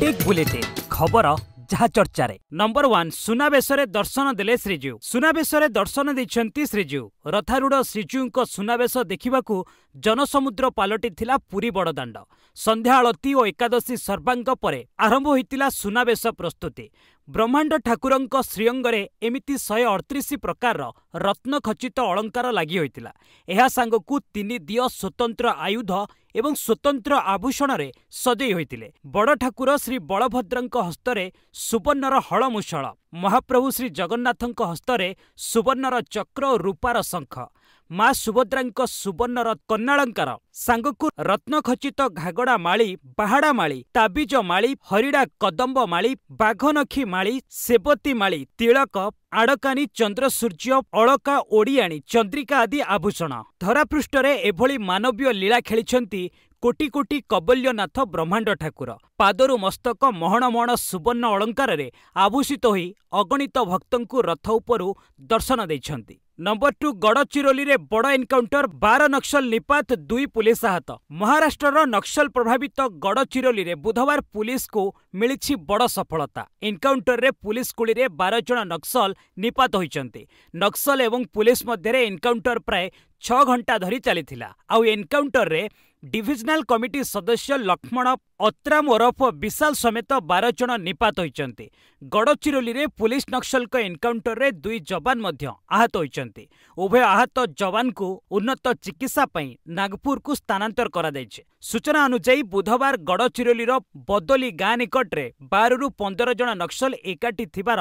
ଠିକ୍ ବୁଲିଥିଲେ ଖବର ଯାହା ଚର୍ଚ୍ଚାରେ ନମ୍ବର ୱାନ୍ ସୁନାବେଶରେ ଦର୍ଶନ ଦେଲେ ଶ୍ରୀଜୀଉ ସୁନାବେଶରେ ଦର୍ଶନ ଦେଇଛନ୍ତି ଶ୍ରୀଜୀଉ ରଥାରୂଢ଼ ଶ୍ରୀଜୀଉଙ୍କ ସୁନାବେଶ ଦେଖିବାକୁ ଜନସମୁଦ୍ର ପାଲଟିଥିଲା ପୁରୀ ବଡ଼ଦାଣ୍ଡ ସନ୍ଧ୍ୟା ଆଳତୀ ଓ ଏକାଦଶୀ ସର୍ବାଙ୍ଗ ପରେ ଆରମ୍ଭ ହୋଇଥିଲା ସୁନାବେଶ ପ୍ରସ୍ତୁତି ବ୍ରହ୍ମାଣ୍ଡ ଠାକୁରଙ୍କ ଶ୍ରୀଅଙ୍ଗରେ ଏମିତି ଶହେ ଅଠତିରିଶ ପ୍ରକାରର ରତ୍ନଖଚିତ ଅଳଙ୍କାର ଲାଗି ହୋଇଥିଲା ଏହା ସାଙ୍ଗକୁ ତିନି ଦିଅ ସ୍ୱତନ୍ତ୍ର ଆୟୁଧ ଏବଂ ସ୍ୱତନ୍ତ୍ର ଆଭୂଷଣରେ ସଜେଇ ହୋଇଥିଲେ ବଡ଼ ଠାକୁର ଶ୍ରୀ ବଳଭଦ୍ରଙ୍କ ହସ୍ତରେ ସୁବର୍ଣ୍ଣର ହଳମୁଷଳ ମହାପ୍ରଭୁ ଶ୍ରୀ ଜଗନ୍ନାଥଙ୍କ ହସ୍ତରେ ସୁବର୍ଣ୍ଣର ଚକ୍ର ଓ ରୂପାର ଶଙ୍ଖ ମା ସୁଭଦ୍ରାଙ୍କ ସୁବର୍ଣ୍ଣର କନ୍ନାଳଙ୍କାର ସାଙ୍ଗକୁ ରତ୍ନଖଚିତ ଘାଗଡ଼ା ମାଳି ବାହାଡ଼ା ମାଳି ତାବିଜ ମାଳି ହରିଡ଼ା କଦମ୍ବ ମାଳି ବାଘନଖି ମାଳି ସେବତୀ ମାଳି ତିଳକ ଆଡ଼କାନି ଚନ୍ଦ୍ରସୂର୍ଯ୍ୟ ଅଳକା ଓଡ଼ିଆଣି ଚନ୍ଦ୍ରିକା ଆଦି ଆଭୂଷଣ ଧରାପୃଷ୍ଠରେ ଏଭଳି ମାନବୀୟ ଲୀଳା ଖେଳିଛନ୍ତି କୋଟି କୋଟି କବଲ୍ୟନାଥ ବ୍ରହ୍ମାଣ୍ଡ ଠାକୁର ପାଦରୁ ମସ୍ତକ ମହଣ ମହଣ ସୁବର୍ଣ୍ଣ ଅଳଙ୍କାରରେ ଆଭୂଷିତ ହୋଇ ଅଗଣିତ ଭକ୍ତଙ୍କୁ ରଥ ଉପରୁ ଦର୍ଶନ ଦେଇଛନ୍ତି ନମ୍ବର ଟୁ ଗଡ଼ଚିରୋଲିରେ ବଡ଼ ଏନ୍କାଉଣ୍ଟର ବାର ନକ୍ସଲ ନିପାତ ଦୁଇ ପୁଲିସ ଆହତ ମହାରାଷ୍ଟ୍ରର ନକ୍ସଲ ପ୍ରଭାବିତ ଗଡ଼ଚିରୋଲିରେ ବୁଧବାର ପୁଲିସକୁ ମିଳିଛି ବଡ଼ ସଫଳତା ଏନ୍କାଉଣ୍ଟରରେ ପୁଲିସ ଗୁଳିରେ ବାର ଜଣ ନକ୍ସଲ ନିପାତ ହୋଇଛନ୍ତି ନକ୍ସଲ ଏବଂ ପୁଲିସ ମଧ୍ୟରେ ଏନ୍କାଉଣ୍ଟର ପ୍ରାୟ ଛଅ ଘଣ୍ଟା ଧରି ଚାଲିଥିଲା ଆଉ ଏନ୍କାଉଣ୍ଟରରେ ଡିଭିଜନାଲ କମିଟି ସଦସ୍ୟ ଲକ୍ଷ୍ମଣ ଅତ୍ରାମ ଓରଫ ବିଶାଲ ସମେତ ବାର ଜଣ ନିପାତ ହୋଇଛନ୍ତି ଗଡ଼ଚିରୋଲିରେ ପୁଲିସ ନକ୍ସଲଙ୍କ ଏନ୍କାଉଣ୍ଟରରେ ଦୁଇ ଯବାନ ମଧ୍ୟ ଆହତ ହୋଇଛନ୍ତି ଉଭୟ ଆହତ ଯବାନଙ୍କୁ ଉନ୍ନତ ଚିକିତ୍ସା ପାଇଁ ନାଗପୁରକୁ ସ୍ଥାନାନ୍ତର କରାଯାଇଛି ସୂଚନା ଅନୁଯାୟୀ ବୁଧବାର ଗଡ଼ଚିରୋଲିର ବଦୋଲି ଗାଁ ନିକଟରେ ବାରରୁ ପନ୍ଦର ଜଣ ନକ୍ସଲ ଏକାଠି ଥିବାର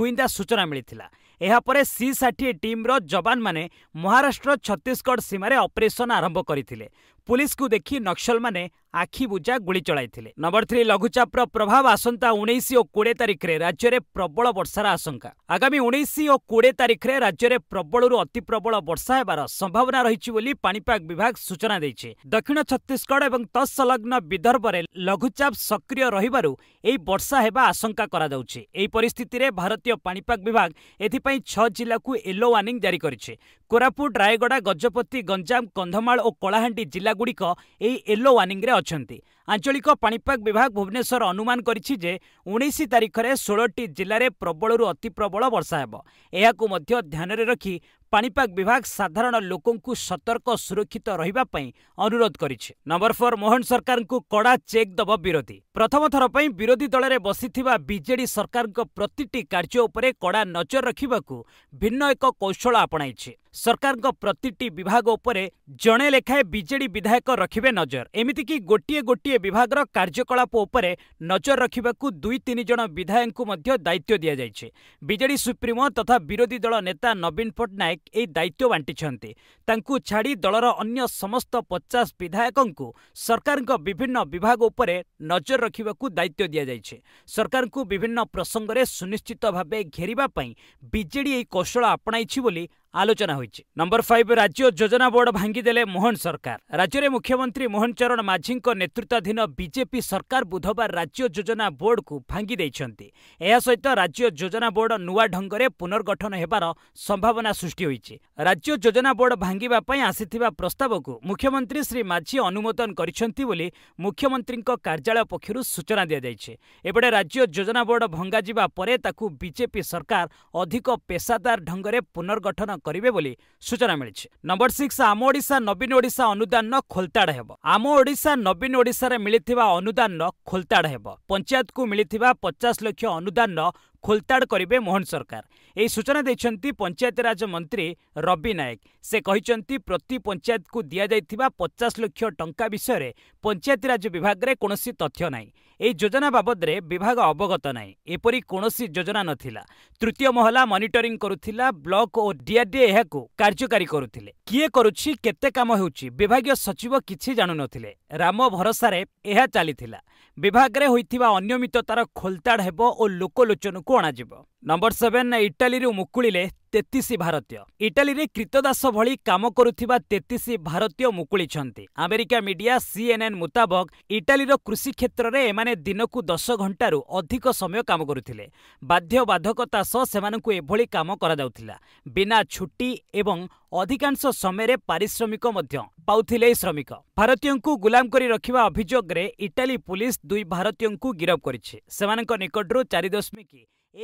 ଗୁଇନ୍ଦା ସୂଚନା ମିଳିଥିଲା ଏହାପରେ ସି ଷାଠିଏ ଟିମ୍ର ଯବାନମାନେ ମହାରାଷ୍ଟ୍ର ଛତିଶଗଡ଼ ସୀମାରେ ଅପରେସନ ଆରମ୍ଭ କରିଥିଲେ ପୁଲିସ୍କୁ ଦେଖି ନକ୍ସଲମାନେ ଆଖିବୁଜା ଗୁଳି ଚଳାଇଥିଲେ ନମ୍ବର ଥ୍ରୀ ଲଘୁଚାପର ପ୍ରଭାବ ଆସନ୍ତା ଉଣେଇଶ ଓ କୋଡ଼ିଏ ତାରିଖରେ ରାଜ୍ୟରେ ପ୍ରବଳ ବର୍ଷାର ଆଶଙ୍କା ଆଗାମୀ ଉଣେଇଶ ଓ କୋଡ଼ିଏ ତାରିଖରେ ରାଜ୍ୟରେ ପ୍ରବଳରୁ ଅତିପ୍ରବଳ ବର୍ଷା ହେବାର ସମ୍ଭାବନା ରହିଛି ବୋଲି ପାଣିପାଗ ବିଭାଗ ସୂଚନା ଦେଇଛି ଦକ୍ଷିଣ ଛତିଶଗଡ଼ ଏବଂ ତତ୍ସଲଗ୍ନ ବିଦର୍ଭରେ ଲଘୁଚାପ ସକ୍ରିୟ ରହିବାରୁ ଏହି ବର୍ଷା ହେବା ଆଶଙ୍କା କରାଯାଉଛି ଏହି ପରିସ୍ଥିତିରେ ଭାରତୀୟ ପାଣିପାଗ ବିଭାଗ ଏଥିପାଇଁ ଛଅ ଜିଲ୍ଲାକୁ ୟେଲୋ ୱାର୍ଣ୍ଣିଂ ଜାରି କରିଛି କୋରାପୁଟ ରାୟଗଡ଼ା ଗଜପତି ଗଞ୍ଜାମ କନ୍ଧମାଳ ଓ କଳାହାଣ୍ଡି ଜିଲ୍ଲା ଗୁଡ଼ିକ ଏହି ୟେଲୋ ୱାର୍ଣ୍ଣିଂରେ ଅଛନ୍ତି ଆଞ୍ଚଳିକ ପାଣିପାଗ ବିଭାଗ ଭୁବନେଶ୍ୱର ଅନୁମାନ କରିଛି ଯେ ଉଣେଇଶ ତାରିଖରେ ଷୋହଳଟି ଜିଲ୍ଲାରେ ପ୍ରବଳରୁ ଅତି ପ୍ରବଳ ବର୍ଷା ହେବ ଏହାକୁ ମଧ୍ୟ ଧ୍ୟାନରେ ରଖି ପାଣିପାଗ ବିଭାଗ ସାଧାରଣ ଲୋକଙ୍କୁ ସତର୍କ ସୁରକ୍ଷିତ ରହିବା ପାଇଁ ଅନୁରୋଧ କରିଛି ନମ୍ବର ଫୋର୍ ମୋହନ ସରକାରଙ୍କୁ କଡ଼ା ଚେକ୍ ଦେବ ବିରୋଧୀ ପ୍ରଥମ ଥର ପାଇଁ ବିରୋଧୀ ଦଳରେ ବସିଥିବା ବିଜେଡି ସରକାରଙ୍କ ପ୍ରତିଟି କାର୍ଯ୍ୟ ଉପରେ କଡ଼ା ନଜର ରଖିବାକୁ ଭିନ୍ନ ଏକ କୌଶଳ ଆପଣାଇଛି ସରକାରଙ୍କ ପ୍ରତିଟି ବିଭାଗ ଉପରେ ଜଣେ ଲେଖାଏଁ ବିଜେଡି ବିଧାୟକ ରଖିବେ ନଜର ଏମିତିକି ଗୋଟିଏ ଗୋଟିଏ ବିଭାଗର କାର୍ଯ୍ୟକଳାପ ଉପରେ ନଜର ରଖିବାକୁ ଦୁଇ ତିନି ଜଣ ବିଧାୟକଙ୍କୁ ମଧ୍ୟ ଦାୟିତ୍ୱ ଦିଆଯାଇଛି ବିଜେଡି ସୁପ୍ରିମୋ ତଥା ବିରୋଧୀ ଦଳ ନେତା ନବୀନ ପଟ୍ଟନାୟକ ଏହି ଦାୟିତ୍ୱ ବାଣ୍ଟିଛନ୍ତି ତାଙ୍କୁ ଛାଡ଼ି ଦଳର ଅନ୍ୟ ସମସ୍ତ ପଚାଶ ବିଧାୟକଙ୍କୁ ସରକାରଙ୍କ ବିଭିନ୍ନ ବିଭାଗ ଉପରେ ନଜର ରଖିବାକୁ ଦାୟିତ୍ୱ ଦିଆଯାଇଛି ସରକାରଙ୍କୁ ବିଭିନ୍ନ ପ୍ରସଙ୍ଗରେ ସୁନିଶ୍ଚିତ ଭାବେ ଘେରିବା ପାଇଁ ବିଜେଡି ଏହି କୌଶଳ ଆପଣାଇଛି ବୋଲି ଆଲୋଚନା ହୋଇଛି ନମ୍ବର ଫାଇଭ୍ ରାଜ୍ୟ ଯୋଜନା ବୋର୍ଡ ଭାଙ୍ଗିଦେଲେ ମୋହନ ସରକାର ରାଜ୍ୟରେ ମୁଖ୍ୟମନ୍ତ୍ରୀ ମୋହନ ଚରଣ ମାଝୀଙ୍କ ନେତୃତ୍ୱାଧୀନ ବିଜେପି ସରକାର ବୁଧବାର ରାଜ୍ୟ ଯୋଜନା ବୋର୍ଡକୁ ଭାଙ୍ଗି ଦେଇଛନ୍ତି ଏହା ସହିତ ରାଜ୍ୟ ଯୋଜନା ବୋର୍ଡ ନୂଆ ଢଙ୍ଗରେ ପୁନର୍ଗଠନ ହେବାର ସମ୍ଭାବନା ସୃଷ୍ଟି ହୋଇଛି ରାଜ୍ୟ ଯୋଜନା ବୋର୍ଡ ଭାଙ୍ଗିବା ପାଇଁ ଆସିଥିବା ପ୍ରସ୍ତାବକୁ ମୁଖ୍ୟମନ୍ତ୍ରୀ ଶ୍ରୀ ମାଝୀ ଅନୁମୋଦନ କରିଛନ୍ତି ବୋଲି ମୁଖ୍ୟମନ୍ତ୍ରୀଙ୍କ କାର୍ଯ୍ୟାଳୟ ପକ୍ଷରୁ ସୂଚନା ଦିଆଯାଇଛି ଏପଟେ ରାଜ୍ୟ ଯୋଜନା ବୋର୍ଡ ଭଙ୍ଗାଯିବା ପରେ ତାକୁ ବିଜେପି ସରକାର ଅଧିକ ପେସାଦାର ଢଙ୍ଗରେ ପୁନର୍ଗଠନ କରିବେ ବୋଲି ସୂଚନା ମିଳିଛି ନମ୍ବର ସିକ୍ସ ଆମ ଓଡ଼ିଶା ନବୀନ ଓଡ଼ିଶା ଅନୁଦାନର ଖୋଲତାଡ଼ ହେବ ଆମ ଓଡ଼ିଶା ନବୀନ ଓଡ଼ିଶାରେ ମିଳିଥିବା ଅନୁଦାନର ଖୋଲତାଡ଼ ହେବ ପଞ୍ଚାୟତକୁ ମିଳିଥିବା ପଚାଶ ଲକ୍ଷ ଅନୁଦାନର ଖୋଲତାଡ଼ କରିବେ ମୋହନ ସରକାର ଏହି ସୂଚନା ଦେଇଛନ୍ତି ପଞ୍ଚାୟତିରାଜ ମନ୍ତ୍ରୀ ରବି ନାୟକ ସେ କହିଛନ୍ତି ପ୍ରତି ପଞ୍ଚାୟତକୁ ଦିଆଯାଇଥିବା ପଚାଶ ଲକ୍ଷ ଟଙ୍କା ବିଷୟରେ ପଞ୍ଚାୟତିରାଜ ବିଭାଗରେ କୌଣସି ତଥ୍ୟ ନାହିଁ ଏହି ଯୋଜନା ବାବଦରେ ବିଭାଗ ଅବଗତ ନାହିଁ ଏପରି କୌଣସି ଯୋଜନା ନଥିଲା ତୃତୀୟ ମହଲା ମନିଟରିଂ କରୁଥିଲା ବ୍ଲକ ଓ ଡିଆର୍ଡିଏ ଏହାକୁ କାର୍ଯ୍ୟକାରୀ କରୁଥିଲେ କିଏ କରୁଛି କେତେ କାମ ହେଉଛି ବିଭାଗୀୟ ସଚିବ କିଛି ଜାଣୁନଥିଲେ ରାମ ଭରସାରେ ଏହା ଚାଲିଥିଲା ବିଭାଗରେ ହୋଇଥିବା ଅନିୟମିତତାର ଖୋଲତାଡ଼ ହେବ ଓ ଲୋକଲୋଚନକୁ ଅଣାଯିବ ନମ୍ବର ସେଭେନ୍ ଇଟାଲୀରୁ ମୁକୁଳିଲେ ତେତିଶ ଭାରତୀୟ ଇଟାଲୀରେ କ୍ରୀତଦାସ ଭଳି କାମ କରୁଥିବା ତେତିଶ ଭାରତୀୟ ମୁକୁଳିଛନ୍ତି ଆମେରିକା ମିଡିଆ ସିଏନ୍ଏନ୍ ମୁତାବକ ଇଟାଲୀର କୃଷି କ୍ଷେତ୍ରରେ ଏମାନେ ଦିନକୁ ଦଶ ଘଣ୍ଟାରୁ ଅଧିକ ସମୟ କାମ କରୁଥିଲେ ବାଧ୍ୟ ବାଧକତା ସହ ସେମାନଙ୍କୁ ଏଭଳି କାମ କରାଯାଉଥିଲା ବିନା ଛୁଟି ଏବଂ ଅଧିକାଂଶ ସମୟରେ ପାରିଶ୍ରମିକ ମଧ୍ୟ ପାଉଥିଲେ ଏହି ଶ୍ରମିକ ଭାରତୀୟଙ୍କୁ ଗୁଲାମ କରି ରଖିବା ଅଭିଯୋଗରେ ଇଟାଲୀ ପୁଲିସ୍ ଦୁଇ ଭାରତୀୟଙ୍କୁ ଗିରଫ କରିଛି ସେମାନଙ୍କ ନିକଟରୁ ଚାରି ଦଶମିକ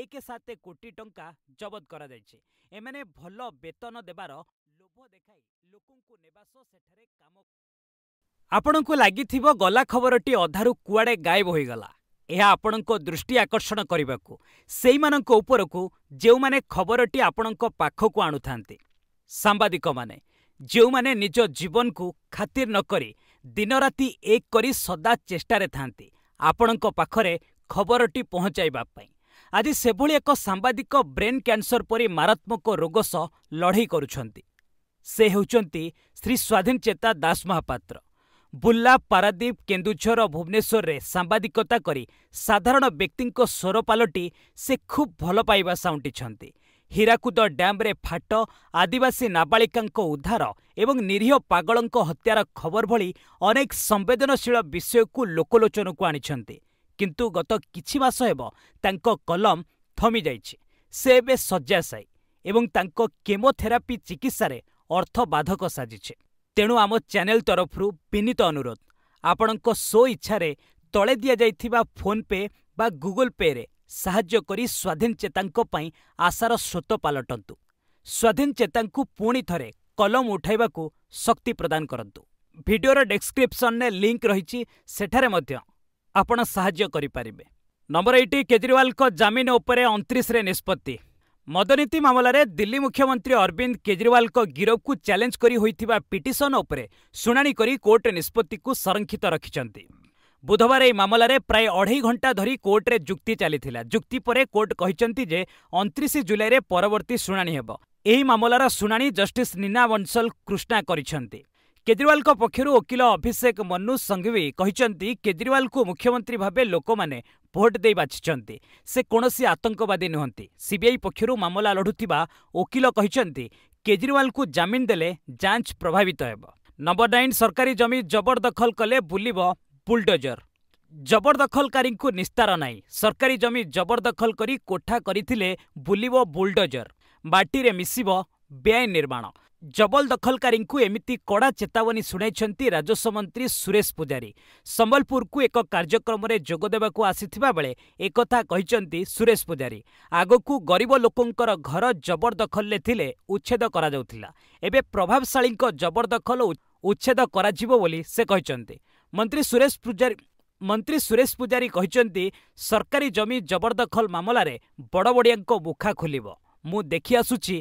ଏକ ସାତ କୋଟି ଟଙ୍କା ଜବତ କରାଯାଇଛି ଏମାନେ ଭଲ ବେତନ ଦେବାର ଲୋଭ ଦେଖାଇ ଲୋକଙ୍କୁ ନେବା ସହ ସେଠାରେ କାମ ଆପଣଙ୍କୁ ଲାଗିଥିବ ଗଲା ଖବରଟି ଅଧାରୁ କୁଆଡ଼େ ଗାଏବ ହୋଇଗଲା ଏହା ଆପଣଙ୍କ ଦୃଷ୍ଟି ଆକର୍ଷଣ କରିବାକୁ ସେଇମାନଙ୍କ ଉପରକୁ ଯେଉଁମାନେ ଖବରଟି ଆପଣଙ୍କ ପାଖକୁ ଆଣୁଥାନ୍ତି ସାମ୍ବାଦିକମାନେ ଯେଉଁମାନେ ନିଜ ଜୀବନକୁ ଖାତିର ନକରି ଦିନରାତି ଏକ କରି ସଦା ଚେଷ୍ଟାରେ ଥାନ୍ତି ଆପଣଙ୍କ ପାଖରେ ଖବରଟି ପହଞ୍ଚାଇବା ପାଇଁ ଆଜି ସେଭଳି ଏକ ସାମ୍ବାଦିକ ବ୍ରେନ୍ କ୍ୟାନ୍ସର ପରି ମାରାତ୍ମକ ରୋଗ ସହ ଲଢ଼େଇ କରୁଛନ୍ତି ସେ ହେଉଛନ୍ତି ଶ୍ରୀ ସ୍ୱାଧୀନ ଚେତା ଦାସ ମହାପାତ୍ର ବୁର୍ଲା ପାରାଦୀପ କେନ୍ଦୁଝର ଭୁବନେଶ୍ୱରରେ ସାମ୍ବାଦିକତା କରି ସାଧାରଣ ବ୍ୟକ୍ତିଙ୍କ ସ୍ୱର ପାଲଟି ସେ ଖୁବ୍ ଭଲ ପାଇବା ସାଉଁଟିଛନ୍ତି ହୀରାକୁଦ ଡ୍ୟାମ୍ରେ ଫାଟ ଆଦିବାସୀ ନାବାଳିକାଙ୍କ ଉଦ୍ଧାର ଏବଂ ନିରୀହ ପାଗଳଙ୍କ ହତ୍ୟାର ଖବର ଭଳି ଅନେକ ସମ୍ବେଦନଶୀଳ ବିଷୟକୁ ଲୋକଲୋଚନକୁ ଆଣିଛନ୍ତି କିନ୍ତୁ ଗତ କିଛି ମାସ ହେବ ତାଙ୍କ କଲମ ଥମିଯାଇଛି। ସେ ଏବେ ଶଯ୍ୟାଶାୟୀ ଏବଂ ତାଙ୍କ କେମୋଥେରାପି ଚିକିତ୍ସାରେ ଅର୍ଥ ବାଧକ ସାଜିଛି। ତେଣୁ ଆମ ଚ୍ୟାନେଲ ତରଫରୁ ବିନୀତ ଅନୁରୋଧ, ଆପଣଙ୍କ ସ୍ୱଇଚ୍ଛାରେ ତଳେ ଦିଆଯାଇଥିବା ଫୋନ୍‌ପେ ବା ଗୁଗଲ୍ ପେ'ରେ ସାହାଯ୍ୟ କରି ସ୍ୱାଧୀନ ଚେତାଙ୍କ ପାଇଁ ଆଶାର ସ୍ରୋତ ପାଲଟନ୍ତୁ। ସ୍ୱାଧୀନ ଚେତାଙ୍କୁ ପୁଣି ଥରେ କଲମ ଉଠାଇବାକୁ ଶକ୍ତି ପ୍ରଦାନ କରନ୍ତୁ। ଭିଡିଓର ଡେସ୍କ୍ରିପ୍ସନରେ ଲିଙ୍କ ରହିଛି, ସେଠାରେ ମଧ୍ୟ ଆପଣ ସାହାଯ୍ୟ କରିପାରିବେ ନମ୍ବର ଏଇଟି କେଜରିୱାଲଙ୍କ ଜାମିନ ଉପରେ ଅଣତିରିଶରେ ନିଷ୍ପତ୍ତି ମଦନୀତି ମାମଲାରେ ଦିଲ୍ଲୀ ମୁଖ୍ୟମନ୍ତ୍ରୀ ଅରବିନ୍ଦ କେଜରିୱାଲଙ୍କ ଗିରଫକୁ ଚ୍ୟାଲେଞ୍ଜ କରି ହୋଇଥିବା ପିଟିସନ ଉପରେ ଶୁଣାଣି କରି କୋର୍ଟ ନିଷ୍ପତ୍ତିକୁ ସଂରକ୍ଷିତ ରଖିଛନ୍ତି ବୁଧବାର ଏହି ମାମଲାରେ ପ୍ରାୟ ଅଢ଼େଇ ଘଣ୍ଟା ଧରି କୋର୍ଟରେ ଯୁକ୍ତି ଚାଲିଥିଲା ଯୁକ୍ତି ପରେ କୋର୍ଟ କହିଛନ୍ତି ଯେ ଅଣତିରିଶ ଜୁଲାଇରେ ପରବର୍ତ୍ତୀ ଶୁଣାଣି ହେବ ଏହି ମାମଲାର ଶୁଣାଣି ଜଷ୍ଟିସ୍ ନୀନା ବଂଶଲ କୃଷ୍ଣା କରିଛନ୍ତି କେଜରିୱାଲଙ୍କ ପକ୍ଷରୁ ଓକିଲ ଅଭିଷେକ ମନୁ ସଂଘଭି କହିଛନ୍ତି କେଜରିୱାଲଙ୍କୁ ମୁଖ୍ୟମନ୍ତ୍ରୀ ଭାବେ ଲୋକମାନେ ଭୋଟ୍ ଦେଇ ବାଛିଛନ୍ତି ସେ କୌଣସି ଆତଙ୍କବାଦୀ ନୁହନ୍ତି ସିବିଆଇ ପକ୍ଷରୁ ମାମଲା ଲଢ଼ୁଥିବା ଓକିଲ କହିଛନ୍ତି କେଜରିୱାଲଙ୍କୁ ଜାମିନ ଦେଲେ ଯାଞ୍ଚ ପ୍ରଭାବିତ ହେବ ନମ୍ବର ନାଇନ୍ ସରକାରୀ ଜମି ଜବରଦଖଲ କଲେ ବୁଲିବ ବୁଲ୍ଡୋଜର ଜବରଦଖଲକାରୀଙ୍କୁ ନିସ୍ତାର ନାହିଁ ସରକାରୀ ଜମି ଜବରଦଖଲ କରି କୋଠା କରିଥିଲେ ବୁଲିବ ବୁଲ୍ଡୋଜର ମାଟିରେ ମିଶିବ ବେଆଇନ ନିର୍ମାଣ ଜବରଦଖଲକାରୀଙ୍କୁ ଏମିତି କଡ଼ା ଚେତାବନୀ ଶୁଣାଇଛନ୍ତି ରାଜସ୍ୱ ମନ୍ତ୍ରୀ ସୁରେଶ ପୂଜାରୀ ସମ୍ବଲପୁରକୁ ଏକ କାର୍ଯ୍ୟକ୍ରମରେ ଯୋଗ ଦେବାକୁ ଆସିଥିବା ବେଳେ ଏକଥା କହିଛନ୍ତି ସୁରେଶ ପୂଜାରୀ ଆଗକୁ ଗରିବ ଲୋକଙ୍କର ଘର ଜବରଦଖଲରେ ଥିଲେ ଉଚ୍ଛେଦ କରାଯାଉଥିଲା ଏବେ ପ୍ରଭାବଶାଳୀଙ୍କ ଜବରଦଖଲ ଉଚ୍ଛେଦ କରାଯିବ ବୋଲି ସେ କହିଛନ୍ତି ମନ୍ତ୍ରୀ ସୁରେଶ ପୂଜାରୀ ମନ୍ତ୍ରୀ ସୁରେଶ ପୂଜାରୀ କହିଛନ୍ତି ସରକାରୀ ଜମି ଜବରଦଖଲ ମାମଲାରେ ବଡ଼ବଡ଼ିଆଙ୍କ ମୁଖା ଖୋଲିବ ମୁଁ ଦେଖିଆସୁଛି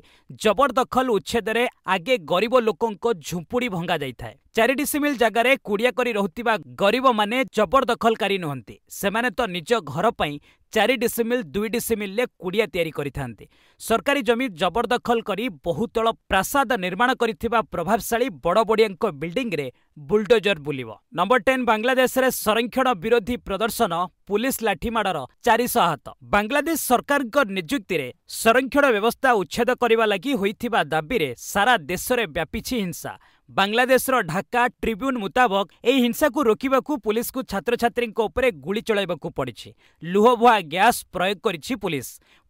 ଜବରଦଖଲ ଉଚ୍ଛେଦରେ ଆଗେ ଗରିବ ଲୋକଙ୍କ ଝୁମ୍ପୁଡ଼ି ଭଙ୍ଗାଯାଇଥାଏ। ଚାରି ଡିସିମିଲ୍ ଜାଗାରେ କୁଡ଼ିଆ କରି ରହୁଥିବା ଗରିବମାନେ ଜବରଦଖଲକାରୀ ନୁହନ୍ତି, ସେମାନେ ତ ନିଜ ଘର ପାଇଁ ଚାରି ଡିସିମିଲ୍ ଦୁଇ ଡିସିମିଲ୍ରେ କୁଡ଼ିଆ ତିଆରି କରିଥାନ୍ତି ସରକାରୀ ଜମି ଜବରଦଖଲ କରି ବହୁତଳ ପ୍ରାସାଦ ନିର୍ମାଣ କରିଥିବା ପ୍ରଭାବଶାଳୀ ବଡ଼ବଡ଼ିଆଙ୍କ ବିଲ୍ଡିଂରେ ବୁଲଡୋଜର ବୁଲିବ ନମ୍ବର ଟେନ୍ ବାଂଲାଦେଶରେ ସଂରକ୍ଷଣ ବିରୋଧୀ ପ୍ରଦର୍ଶନ ପୁଲିସ ଲାଠିମାଡ଼ର ଚାରିଶହ ହାତ ବାଂଲାଦେଶ ସରକାରଙ୍କ ନିଯୁକ୍ତିରେ ସଂରକ୍ଷଣ ବ୍ୟବସ୍ଥା ଉଚ୍ଛେଦ କରିବା ଲାଗି ହୋଇଥିବା ଦାବିରେ ସାରା ଦେଶରେ ବ୍ୟାପିଛି ହିଂସା ବାଂଲାଦେଶର ଢାକା ଟ୍ରିବ୍ୟୁନ୍ ମୁତାବକ ଏହି ହିଂସାକୁ ରୋକିବାକୁ ପୁଲିସକୁ ଛାତ୍ରଛାତ୍ରୀଙ୍କ ଉପରେ ଗୁଳି ଚଳାଇବାକୁ ପଡ଼ିଛି ଲୁହବୁହା গ্যাস প্রয়োগ করেছি পুলিশ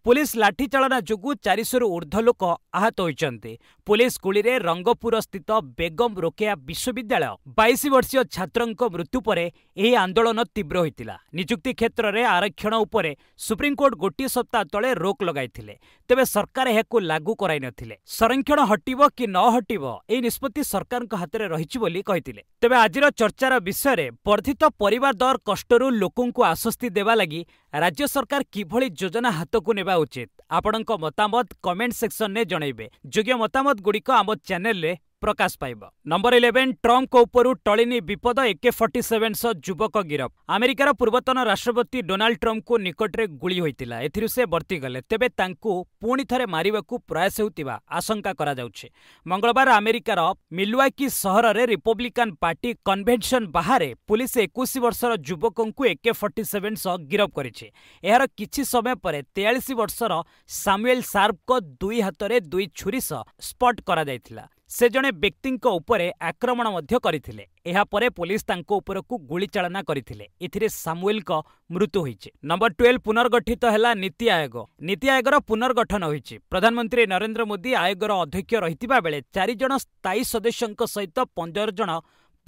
ପୁଲିସ୍ ଲାଠିଚାଳନା ଯୋଗୁଁ ଚାରିଶହରୁ ଉର୍ଦ୍ଧ୍ୱ ଲୋକ ଆହତ ହୋଇଛନ୍ତି ପୁଲିସ୍ ଗୁଳିରେ ରଙ୍ଗପୁରସ୍ଥିତ ବେଗମ୍ ରୋକେୟା ବିଶ୍ୱବିଦ୍ୟାଳୟ ବାଇଶ ବର୍ଷୀୟ ଛାତ୍ରଙ୍କ ମୃତ୍ୟୁ ପରେ ଏହି ଆନ୍ଦୋଳନ ତୀବ୍ର ହୋଇଥିଲା ନିଯୁକ୍ତି କ୍ଷେତ୍ରରେ ଆରକ୍ଷଣ ଉପରେ ସୁପ୍ରିମକୋର୍ଟ ଗୋଟିଏ ସପ୍ତାହ ତଳେ ରୋକ୍ ଲଗାଇଥିଲେ ତେବେ ସରକାର ଏହାକୁ ଲାଗୁ କରାଇ ନଥିଲେ ସଂରକ୍ଷଣ ହଟିବ କି ନ ହଟିବ ଏହି ନିଷ୍ପତ୍ତି ସରକାରଙ୍କ ହାତରେ ରହିଛି ବୋଲି କହିଥିଲେ ତେବେ ଆଜିର ଚର୍ଚ୍ଚାର ବିଷୟରେ ବର୍ଦ୍ଧିତ ପରିବା ଦର କଷ୍ଟରୁ ଲୋକଙ୍କୁ ଆଶ୍ୱସ୍ତି ଦେବା ଲାଗି ରାଜ୍ୟ ସରକାର କିଭଳି ଯୋଜନା ହାତକୁ ନେବା उचित आपण मतामत कमेंट सेक्शन में जनइबे योग्य मतामत गुड़िक आम चेल्ले ପ୍ରକାଶ ପାଇବ ନମ୍ବର ଇଲେଭେନ୍ ଟ୍ରମ୍ପଙ୍କ ଉପରୁ ଟଳିନି ବିପଦ ଏକେ ଫର୍ଟି ସେଭେନ୍ ସହ ଯୁବକ ଗିରଫ ଆମେରିକାର ପୂର୍ବତନ ରାଷ୍ଟ୍ରପତି ଡୋନାଲ୍ଡ ଟ୍ରମ୍ପଙ୍କୁ ନିକଟରେ ଗୁଳି ହୋଇଥିଲା ଏଥିରୁ ସେ ବର୍ତ୍ତିଗଲେ ତେବେ ତାଙ୍କୁ ପୁଣି ଥରେ ମାରିବାକୁ ପ୍ରୟାସ ହେଉଥିବା ଆଶଙ୍କା କରାଯାଉଛି ମଙ୍ଗଳବାର ଆମେରିକାର ମିଲୱାକି ସହରରେ ରିପବ୍ଲିକାନ୍ ପାର୍ଟି କନ୍ଭେନ୍ସନ୍ ବାହାରେ ପୁଲିସ୍ ଏକୋଇଶ ବର୍ଷର ଯୁବକଙ୍କୁ ଏକେ ଫର୍ଟି ସେଭେନ୍ ସହ ଗିରଫ କରିଛି ଏହାର କିଛି ସମୟ ପରେ ତେୟାଳିଶ ବର୍ଷର ସାମୁଏଲ୍ ସାର୍ପଙ୍କ ଦୁଇ ହାତରେ ଦୁଇ ଛୁରୀ ସହ ସ୍ପଟ୍ କରାଯାଇଥିଲା ସେ ଜଣେ ବ୍ୟକ୍ତିଙ୍କ ଉପରେ ଆକ୍ରମଣ ମଧ୍ୟ କରିଥିଲେ ଏହାପରେ ପୋଲିସ ତାଙ୍କ ଉପରକୁ ଗୁଳି ଚାଳନା କରିଥିଲେ ଏଥିରେ ସାମୁଏଲଙ୍କ ମୃତ୍ୟୁ ହୋଇଛି ନମ୍ବର ଟୁଏଲ୍ଭ ପୁନର୍ଗଠିତ ହେଲା ନୀତି ଆୟୋଗ ନୀତି ଆୟୋଗର ପୁନର୍ଗଠନ ହୋଇଛି ପ୍ରଧାନମନ୍ତ୍ରୀ ନରେନ୍ଦ୍ର ମୋଦି ଆୟୋଗର ଅଧ୍ୟକ୍ଷ ରହିଥିବା ବେଳେ ଚାରିଜଣ ସ୍ଥାୟୀ ସଦସ୍ୟଙ୍କ ସହିତ ପନ୍ଦର ଜଣ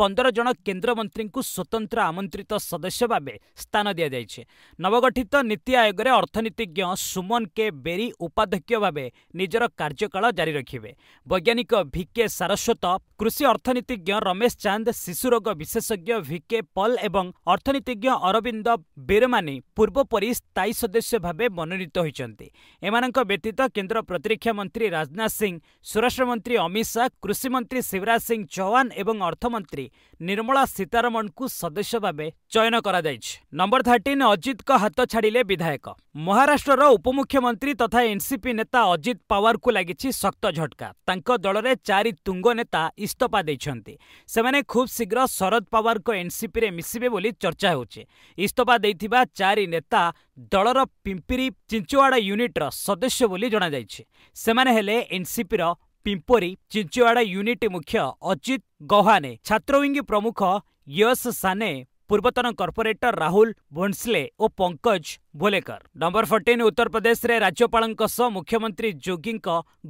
ପନ୍ଦର ଜଣ କେନ୍ଦ୍ରମନ୍ତ୍ରୀଙ୍କୁ ସ୍ୱତନ୍ତ୍ର ଆମନ୍ତ୍ରିତ ସଦସ୍ୟ ଭାବେ ସ୍ଥାନ ଦିଆଯାଇଛି ନବଗଠିତ ନୀତି ଆୟୋଗରେ ଅର୍ଥନୀତିଜ୍ଞ ସୁମନ କେ ବେରି ଉପାଧ୍ୟକ୍ଷ ଭାବେ ନିଜର କାର୍ଯ୍ୟକାଳ ଜାରି ରଖିବେ ବୈଜ୍ଞାନିକ ଭି କେ ସାରସ୍ୱତ କୃଷି ଅର୍ଥନୀତିଜ୍ଞ ରମେଶ ଚାନ୍ଦ ଶିଶୁ ରୋଗ ବିଶେଷଜ୍ଞ ଭି କେ ପଲ୍ ଏବଂ ଅର୍ଥନୀତିଜ୍ଞ ଅରବିନ୍ଦ ବେରମାନି ପୂର୍ବପରି ସ୍ଥାୟୀ ସଦସ୍ୟ ଭାବେ ମନୋନୀତ ହୋଇଛନ୍ତି ଏମାନଙ୍କ ବ୍ୟତୀତ କେନ୍ଦ୍ର ପ୍ରତିରକ୍ଷା ମନ୍ତ୍ରୀ ରାଜନାଥ ସିଂ ସ୍ୱରାଷ୍ଟ୍ରମନ୍ତ୍ରୀ ଅମିତ ଶାହା କୃଷିମନ୍ତ୍ରୀ ଶିବରାଜ ସିଂ ଚୌହାନ ଏବଂ ଅର୍ଥମନ୍ତ୍ରୀ ନିର୍ମଳା ସୀତାରମଣଙ୍କୁ ସଦସ୍ୟ ଭାବେ ଚୟନ କରାଯାଇଛି ନମ୍ବର ଥାର୍ଟିନ୍ ଅଜିତଙ୍କ ହାତ ଛାଡ଼ିଲେ ବିଧାୟକ ମହାରାଷ୍ଟ୍ରର ଉପମୁଖ୍ୟମନ୍ତ୍ରୀ ତଥା ଏନ୍ସିପି ନେତା ଅଜିତ ପାୱାରଙ୍କୁ ଲାଗିଛି ଶକ୍ତ ଝଟକା ତାଙ୍କ ଦଳରେ ଚାରି ତୁଙ୍ଗ ନେତା ଇସ୍ତଫା ଦେଇଛନ୍ତି ସେମାନେ ଖୁବ୍ ଶୀଘ୍ର ଶରଦ ପାୱାରଙ୍କ ଏନ୍ସିପିରେ ମିଶିବେ ବୋଲି ଚର୍ଚ୍ଚା ହେଉଛି ଇସ୍ତଫା ଦେଇଥିବା ଚାରି ନେତା ଦଳର ପିମ୍ପିରି ଚିଞ୍ଚୁଆଡ଼ା ୟୁନିଟ୍ର ସଦସ୍ୟ ବୋଲି ଜଣାଯାଇଛି ସେମାନେ ହେଲେ ଏନ୍ସିପିର पिंपोरी चिंचवाड़ा यूनिट मुख्य अजित गौहाने छात्रविंग प्रमुख यश साने पूर्वतन कर्पोरेटर राहुल भोन्सले और पंकज भोलेकर नंबर फोर्टीन उत्तर प्रदेश में राज्यपाल मुख्यमंत्री योगी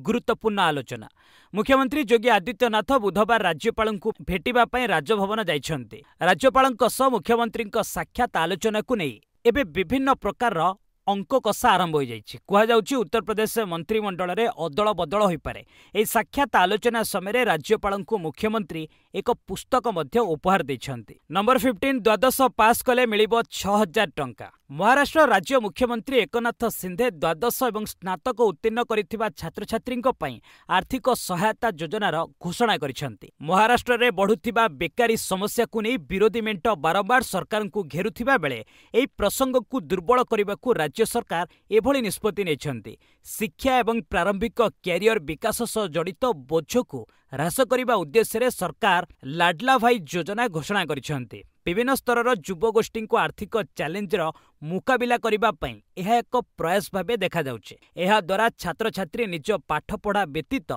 गुरुत्वपूर्ण आलोचना मुख्यमंत्री योगी आदित्यनाथ बुधवार राज्यपाल को भेटापी राजभवन जाइंट राज्यपाल मुख्यमंत्री साक्षात आलोचना को नहीं एवं विभिन्न प्रकार ଅଙ୍କକଷା ଆରମ୍ଭ ହୋଇଯାଇଛି କୁହାଯାଉଛି ଉତ୍ତରପ୍ରଦେଶ ମନ୍ତ୍ରିମଣ୍ଡଳରେ ଅଦଳ ବଦଳ ହୋଇପାରେ ଏହି ସାକ୍ଷାତ ଆଲୋଚନା ସମୟରେ ରାଜ୍ୟପାଳଙ୍କୁ ମୁଖ୍ୟମନ୍ତ୍ରୀ ଏକ ପୁସ୍ତକ ମଧ୍ୟ ଉପହାର ଦେଇଛନ୍ତି ନମ୍ବର ଫିଫ୍ଟିନ୍ ଦ୍ୱାଦଶ ପାସ୍ କଲେ ମିଳିବ ଛଅ ହଜାର ଟଙ୍କା ମହାରାଷ୍ଟ୍ର ରାଜ୍ୟ ମୁଖ୍ୟମନ୍ତ୍ରୀ ଏକନାଥ ସିନ୍ଧେ ଦ୍ୱାଦଶ ଏବଂ ସ୍ନାତକ ଉତ୍ତୀର୍ଣ୍ଣ କରିଥିବା ଛାତ୍ରଛାତ୍ରୀଙ୍କ ପାଇଁ ଆର୍ଥିକ ସହାୟତା ଯୋଜନାର ଘୋଷଣା କରିଛନ୍ତି ମହାରାଷ୍ଟ୍ରରେ ବଢ଼ୁଥିବା ବେକାରୀ ସମସ୍ୟାକୁ ନେଇ ବିରୋଧୀ ମେଣ୍ଟ ବାରମ୍ବାର ସରକାରଙ୍କୁ ଘେରୁଥିବା ବେଳେ ଏହି ପ୍ରସଙ୍ଗକୁ ଦୁର୍ବଳ କରିବାକୁ ରାଜ୍ୟ ସରକାର ଏଭଳି ନିଷ୍ପତ୍ତି ନେଇଛନ୍ତି ଶିକ୍ଷା ଏବଂ ପ୍ରାରମ୍ଭିକ କ୍ୟାରିୟର ବିକାଶ ସହ ଜଡ଼ିତ ବୋଝକୁ ହ୍ରାସ କରିବା ଉଦ୍ଦେଶ୍ୟରେ ସରକାର ଲାଡ୍ଲା ଭାଇ ଯୋଜନା ଘୋଷଣା କରିଛନ୍ତି ବିଭିନ୍ନ ସ୍ତରର ଯୁବଗୋଷ୍ଠୀଙ୍କୁ ଆର୍ଥିକ ଚ୍ୟାଲେଞ୍ଜର ମୁକାବିଲା କରିବା ପାଇଁ ଏହା ଏକ ପ୍ରୟାସ ଭାବେ ଦେଖାଯାଉଛି ଏହାଦ୍ୱାରା ଛାତ୍ରଛାତ୍ରୀ ନିଜ ପାଠପଢ଼ା ବ୍ୟତୀତ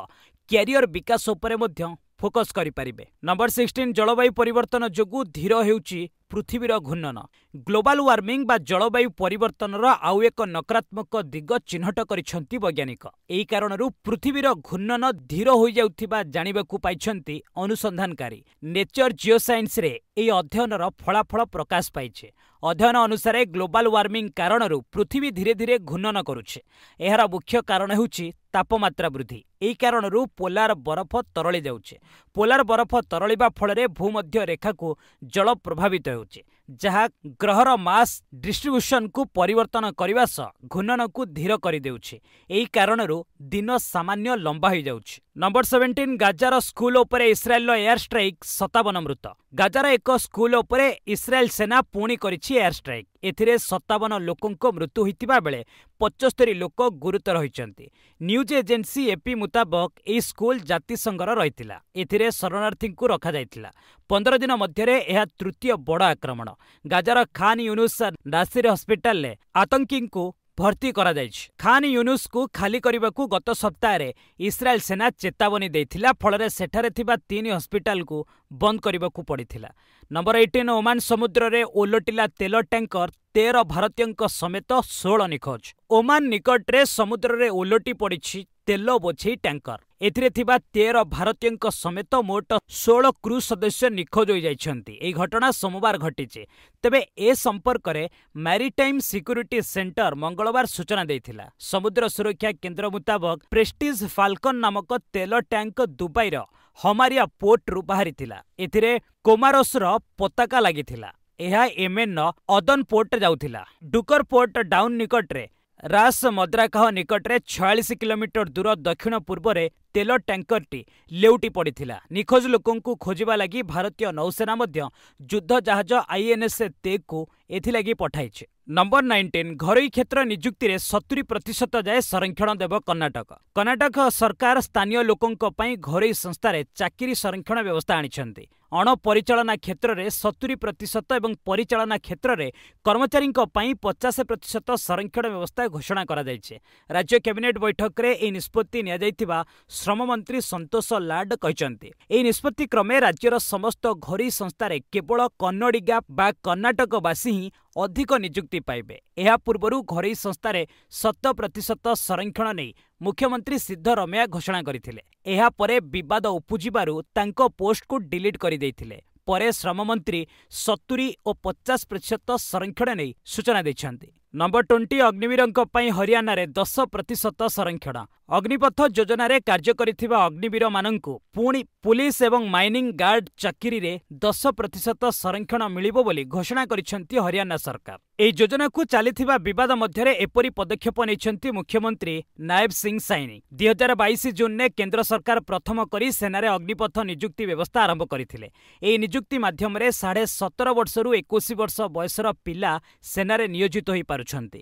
କ୍ୟାରିୟର ବିକାଶ ଉପରେ ମଧ୍ୟ ଫୋକସ୍ କରିପାରିବେ ନମ୍ବର ସିକ୍ସଟିନ୍ ଜଳବାୟୁ ପରିବର୍ତ୍ତନ ଯୋଗୁଁ ଧୀର ହେଉଛି ପୃଥିବୀର ଘୂର୍ଣ୍ଣନ ଗ୍ଲୋବାଲ ୱାର୍ମିଂ ବା ଜଳବାୟୁ ପରିବର୍ତ୍ତନର ଆଉ ଏକ ନକାରାତ୍ମକ ଦିଗ ଚିହ୍ନଟ କରିଛନ୍ତି ବୈଜ୍ଞାନିକ ଏହି କାରଣରୁ ପୃଥିବୀର ଘୂର୍ଣ୍ଣନ ଧୀର ହୋଇଯାଉଥିବା ଜାଣିବାକୁ ପାଇଛନ୍ତି ଅନୁସନ୍ଧାନକାରୀ ନେଚର ଜିଓସାଇନ୍ସରେ ଏହି ଅଧ୍ୟୟନର ଫଳାଫଳ ପ୍ରକାଶ ପାଇଛି ଅଧ୍ୟୟନ ଅନୁସାରେ ଗ୍ଲୋବାଲ ୱାର୍ମିଂ କାରଣରୁ ପୃଥିବୀ ଧୀରେ ଧୀରେ ଘୂର୍ଣ୍ଣନ କରୁଛି ଏହାର ମୁଖ୍ୟ କାରଣ ହେଉଛି ତାପମାତ୍ରା ବୃଦ୍ଧି ଏହି କାରଣରୁ ପୋଲାର ବରଫ ତରଳି ଯାଉଛି ପୋଲାର ବରଫ ତରଳିବା ଫଳରେ ଭୂମଧ୍ୟ ରେଖାକୁ ଜଳ ପ୍ରଭାବିତ ହେଉଛି ଯାହା ଗ୍ରହର ମାସ୍ ଡିଷ୍ଟ୍ରିବ୍ୟୁସନ୍କୁ ପରିବର୍ତ୍ତନ କରିବା ସହ ଘୂର୍ଣ୍ଣନକୁ ଧୀର କରିଦେଉଛି ଏହି କାରଣରୁ ଦିନ ସାମାନ୍ୟ ଲମ୍ବା ହୋଇଯାଉଛି ନମ୍ବର ସେଭେଣ୍ଟିନ୍ ଗାଜାର ସ୍କୁଲ ଉପରେ ଇସ୍ରାଏଲ୍ର ଏୟାର ଷ୍ଟ୍ରାଇକ୍ ସତାବନ ମୃତ ଗାଜାର ଏକ ସ୍କୁଲ ଉପରେ ଇସ୍ରାଏଲ୍ ସେନା ପୁଣି କରିଛି ଏୟାର ଷ୍ଟ୍ରାଇକ୍ ଏଥିରେ ସତାବନ ଲୋକଙ୍କ ମୃତ୍ୟୁ ହୋଇଥିବା ବେଳେ ପଞ୍ଚସ୍ତରୀ ଲୋକ ଗୁରୁତର ହୋଇଛନ୍ତି ନ୍ୟୁଜ୍ ଏଜେନ୍ସି ଏପି ମୁତାବକ ଏହି ସ୍କୁଲ ଜାତିସଂଘର ରହିଥିଲା ଏଥିରେ ଶରଣାର୍ଥୀଙ୍କୁ ରଖାଯାଇଥିଲା ପନ୍ଦର ଦିନ ମଧ୍ୟରେ ଏହା ତୃତୀୟ ବଡ଼ ଆକ୍ରମଣ ଗାଜାର ଖାନ୍ ୟୁନୁସ୍ ନାସିର ହସ୍ପିଟାଲରେ ଆତଙ୍କୀଙ୍କୁ ଭର୍ତ୍ତି କରାଯାଇଛି ଖାନ୍ ୟୁନୁସ୍କୁ ଖାଲି କରିବାକୁ ଗତ ସପ୍ତାହରେ ଇସ୍ରାଏଲ୍ ସେନା ଚେତାବନୀ ଦେଇଥିଲା ଫଳରେ ସେଠାରେ ଥିବା ତିନି ହସ୍ପିଟାଲକୁ ବନ୍ଦ କରିବାକୁ ପଡ଼ିଥିଲା ନମ୍ବର ଏଇଟିନ୍ ଓମାନ ସମୁଦ୍ରରେ ଓଲଟିଲା ତେଲ ଟ୍ୟାଙ୍କର ତେର ଭାରତୀୟଙ୍କ ସମେତ ଷୋହଳ ନିଖୋଜ ଓମାନ ନିକଟରେ ସମୁଦ୍ରରେ ଓଲଟି ପଡ଼ିଛି ତେଲ ବୋଝେଇ ଟ୍ୟାଙ୍କର ଏଥିରେ ଥିବା ତେର ଭାରତୀୟଙ୍କ ସମେତ ମୋଟ ଷୋହଳ କ୍ରୁ ସଦସ୍ୟ ନିଖୋଜ ହୋଇଯାଇଛନ୍ତି ଏହି ଘଟଣା ସୋମବାର ଘଟିଛି ତେବେ ଏ ସମ୍ପର୍କରେ ମ୍ୟାରିଟାଇମ୍ ସିକ୍ୟୁରିଟି ସେଣ୍ଟର ମଙ୍ଗଳବାର ସୂଚନା ଦେଇଥିଲା ସମୁଦ୍ର ସୁରକ୍ଷା କେନ୍ଦ୍ର ମୁତାବକ ପ୍ରେଷ୍ଟିଜ୍ ଫାଲକନ୍ ନାମକ ତେଲ ଟ୍ୟାଙ୍କ ଦୁବାଇର ହମାରିଆ ପୋର୍ଟରୁ ବାହାରିଥିଲା ଏଥିରେ କୋମାରସର ପତାକା ଲାଗିଥିଲା ଏହା ଏମେନ୍ର ଅଦନ୍ ପୋର୍ଟରେ ଯାଉଥିଲା ଡୁକର ପୋର୍ଟ ଡାଉନ୍ ନିକଟରେ ରାସ ମଦ୍ରାକାହ ନିକଟରେ ଛୟାଳିଶ କିଲୋମିଟର ଦୂର ଦକ୍ଷିଣ ପୂର୍ବରେ ତେଲ ଟ୍ୟାଙ୍କରଟି ଲେଉଟି ପଡ଼ିଥିଲା ନିଖୋଜ ଲୋକଙ୍କୁ ଖୋଜିବା ଲାଗି ଭାରତୀୟ ନୌସେନା ମଧ୍ୟ ଯୁଦ୍ଧ ଜାହାଜ ଆଇଏନ୍ଏସ୍ଏ ତେକୁ ଏଥିଲାଗି ପଠାଇଛି ନମ୍ବର ନାଇଣ୍ଟିନ୍ ଘରୋଇ କ୍ଷେତ୍ର ନିଯୁକ୍ତିରେ ସତୁରି ପ୍ରତିଶତ ଯାଏ ସଂରକ୍ଷଣ ଦେବ କର୍ଣ୍ଣାଟକ କର୍ଣ୍ଣାଟକ ସରକାର ସ୍ଥାନୀୟ ଲୋକଙ୍କ ପାଇଁ ଘରୋଇ ସଂସ୍ଥାରେ ଚାକିରି ସଂରକ୍ଷଣ ବ୍ୟବସ୍ଥା ଆଣିଛନ୍ତି ଅଣପରିଚାଳନା କ୍ଷେତ୍ରରେ ସତୁରୀ ପ୍ରତିଶତ ଏବଂ ପରିଚାଳନା କ୍ଷେତ୍ରରେ କର୍ମଚାରୀଙ୍କ ପାଇଁ ପଚାଶ ପ୍ରତିଶତ ସଂରକ୍ଷଣ ବ୍ୟବସ୍ଥା ଘୋଷଣା କରାଯାଇଛି ରାଜ୍ୟ କ୍ୟାବିନେଟ୍ ବୈଠକରେ ଏହି ନିଷ୍ପତ୍ତି ନିଆଯାଇଥିବା ଶ୍ରମମନ୍ତ୍ରୀ ସନ୍ତୋଷ ଲାଡ୍ କହିଛନ୍ତି ଏହି ନିଷ୍ପତ୍ତି କ୍ରମେ ରାଜ୍ୟର ସମସ୍ତ ଘରୋଇ ସଂସ୍ଥାରେ କେବଳ କନ୍ନଡ଼ିଗା ବା କର୍ଣ୍ଣାଟକବାସୀ ହିଁ ଅଧିକ ନିଯୁକ୍ତି ପାଇବେ ଏହା ପୂର୍ବରୁ ଘରୋଇ ସଂସ୍ଥାରେ ଶତ ପ୍ରତିଶତ ସଂରକ୍ଷଣ ନେଇ ମୁଖ୍ୟମନ୍ତ୍ରୀ ସିଦ୍ଧରମେୟା ଘୋଷଣା କରିଥିଲେ ଏହାପରେ ବିବାଦ ଉପୁଜିବାରୁ ତାଙ୍କ ପୋଷ୍ଟକୁ ଡିଲିଟ୍ କରିଦେଇଥିଲେ ପରେ ଶ୍ରମମନ୍ତ୍ରୀ ସତୁରୀ ଓ ପଚାଶ ପ୍ରତିଶତ ସଂରକ୍ଷଣ ନେଇ ସୂଚନା ଦେଇଛନ୍ତି ନମ୍ବର ଟ୍ୱେଣ୍ଟି ଅଗ୍ନିବୀରଙ୍କ ପାଇଁ ହରିୟାଣାରେ ଦଶ ପ୍ରତିଶତ ସଂରକ୍ଷଣ ଅଗ୍ନିପଥ ଯୋଜନାରେ କାର୍ଯ୍ୟ କରିଥିବା ଅଗ୍ନିବୀରମାନଙ୍କୁ ପୁଣି ପୁଲିସ୍ ଏବଂ ମାଇନିଂ ଗାର୍ଡ ଚାକିରିରେ ଦଶ ପ୍ରତିଶତ ସଂରକ୍ଷଣ ମିଳିବ ବୋଲି ଘୋଷଣା କରିଛନ୍ତି ହରିୟାଣା ସରକାର ଏହି ଯୋଜନାକୁ ଚାଲିଥିବା ବିବାଦ ମଧ୍ୟରେ ଏପରି ପଦକ୍ଷେପ ନେଇଛନ୍ତି ମୁଖ୍ୟମନ୍ତ୍ରୀ ନାୟବ ସିଂ ସାଇନି ଦୁଇ ହଜାର ବାଇଶ ଜୁନ୍ରେ କେନ୍ଦ୍ର ସରକାର ପ୍ରଥମ କରି ସେନାରେ ଅଗ୍ନିପଥ ନିଯୁକ୍ତି ବ୍ୟବସ୍ଥା ଆରମ୍ଭ କରିଥିଲେ ଏହି ନିଯୁକ୍ତି ମାଧ୍ୟମରେ ସାଢ଼େ ସତର ବର୍ଷରୁ ଏକୋଇଶ ବର୍ଷ ବୟସର ପିଲା ସେନାରେ ନିୟୋଜିତ ହୋଇପାରୁଛନ୍ତି